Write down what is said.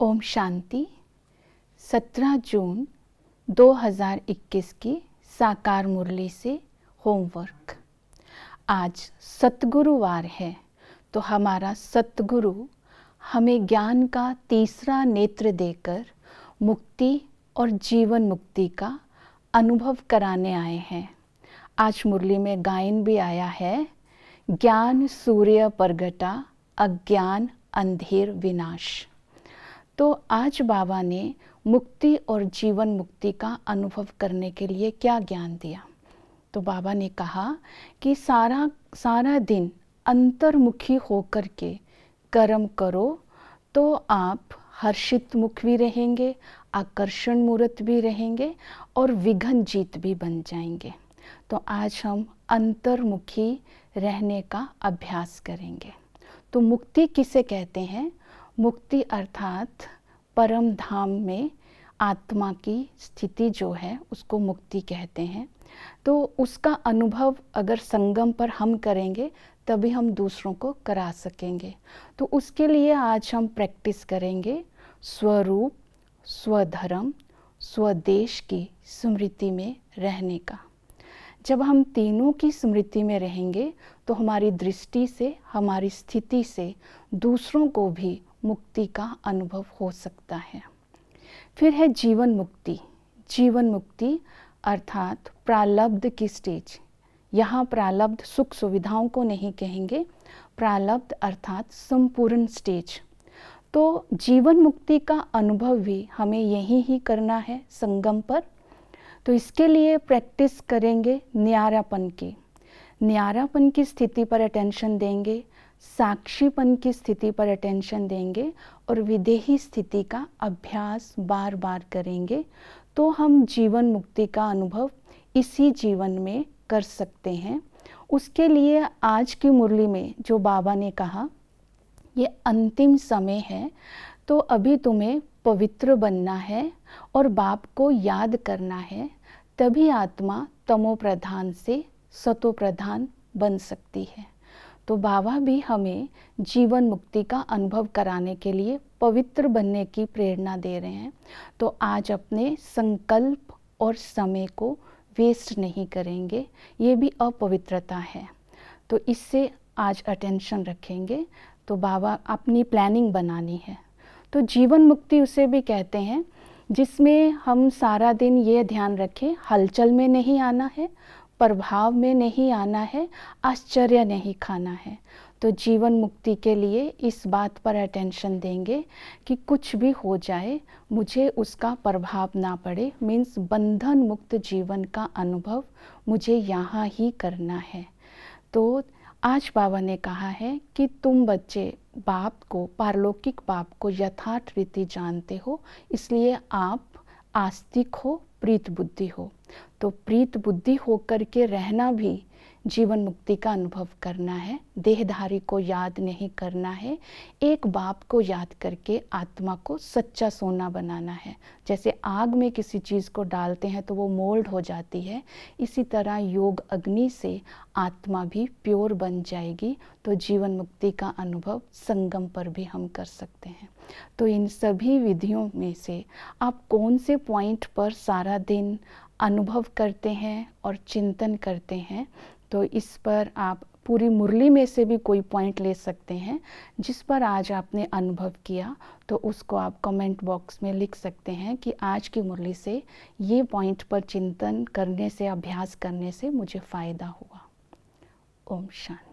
ओम शांति 17 जून 2021 की साकार मुरली से होमवर्क आज सतगुरुवार है तो हमारा सतगुरु हमें ज्ञान का तीसरा नेत्र देकर मुक्ति और जीवन मुक्ति का अनुभव कराने आए हैं आज मुरली में गायन भी आया है ज्ञान सूर्य प्रगटा अज्ञान अंधेर विनाश तो आज बाबा ने मुक्ति और जीवन मुक्ति का अनुभव करने के लिए क्या ज्ञान दिया तो बाबा ने कहा कि सारा सारा दिन अंतर्मुखी होकर के कर्म करो तो आप हर्षित मुख भी रहेंगे आकर्षण मूर्त भी रहेंगे और विघन जीत भी बन जाएंगे तो आज हम अंतर्मुखी रहने का अभ्यास करेंगे तो मुक्ति किसे कहते हैं मुक्ति अर्थात परम धाम में आत्मा की स्थिति जो है उसको मुक्ति कहते हैं तो उसका अनुभव अगर संगम पर हम करेंगे तभी हम दूसरों को करा सकेंगे तो उसके लिए आज हम प्रैक्टिस करेंगे स्वरूप स्वधर्म स्वदेश की स्मृति में रहने का जब हम तीनों की स्मृति में रहेंगे तो हमारी दृष्टि से हमारी स्थिति से दूसरों को भी मुक्ति का अनुभव हो सकता है फिर है जीवन मुक्ति जीवन मुक्ति अर्थात प्रालब्ध की स्टेज यहाँ प्रालब्ध सुख सुविधाओं को नहीं कहेंगे प्रालब्ध अर्थात संपूर्ण स्टेज तो जीवन मुक्ति का अनुभव भी हमें यही ही करना है संगम पर तो इसके लिए प्रैक्टिस करेंगे न्यारापन की न्यारापन की स्थिति पर अटेंशन देंगे साक्षीपन की स्थिति पर अटेंशन देंगे और विदेही स्थिति का अभ्यास बार बार करेंगे तो हम जीवन मुक्ति का अनुभव इसी जीवन में कर सकते हैं उसके लिए आज की मुरली में जो बाबा ने कहा ये अंतिम समय है तो अभी तुम्हें पवित्र बनना है और बाप को याद करना है तभी आत्मा तमो प्रधान से सतो प्रधान बन सकती है तो बाबा भी हमें जीवन मुक्ति का अनुभव कराने के लिए पवित्र बनने की प्रेरणा दे रहे हैं तो आज अपने संकल्प और समय को वेस्ट नहीं करेंगे ये भी अपवित्रता है तो इससे आज अटेंशन रखेंगे तो बाबा अपनी प्लानिंग बनानी है तो जीवन मुक्ति उसे भी कहते हैं जिसमें हम सारा दिन ये ध्यान रखें हलचल में नहीं आना है प्रभाव में नहीं आना है आश्चर्य नहीं खाना है तो जीवन मुक्ति के लिए इस बात पर अटेंशन देंगे कि कुछ भी हो जाए मुझे उसका प्रभाव ना पड़े मीन्स बंधन मुक्त जीवन का अनुभव मुझे यहाँ ही करना है तो आज बाबा ने कहा है कि तुम बच्चे बाप को पारलौकिक बाप को यथार्थ रीति जानते हो इसलिए आप आस्तिक हो प्रीत बुद्धि हो तो प्रीत बुद्धि होकर के रहना भी जीवन मुक्ति का अनुभव करना है देहधारी को याद नहीं करना है एक बाप को याद करके आत्मा को सच्चा सोना बनाना है जैसे आग में किसी चीज़ को डालते हैं तो वो मोल्ड हो जाती है इसी तरह योग अग्नि से आत्मा भी प्योर बन जाएगी तो जीवन मुक्ति का अनुभव संगम पर भी हम कर सकते हैं तो इन सभी विधियों में से आप कौन से पॉइंट पर सारा दिन अनुभव करते हैं और चिंतन करते हैं तो इस पर आप पूरी मुरली में से भी कोई पॉइंट ले सकते हैं जिस पर आज आपने अनुभव किया तो उसको आप कमेंट बॉक्स में लिख सकते हैं कि आज की मुरली से ये पॉइंट पर चिंतन करने से अभ्यास करने से मुझे फ़ायदा हुआ ओम शान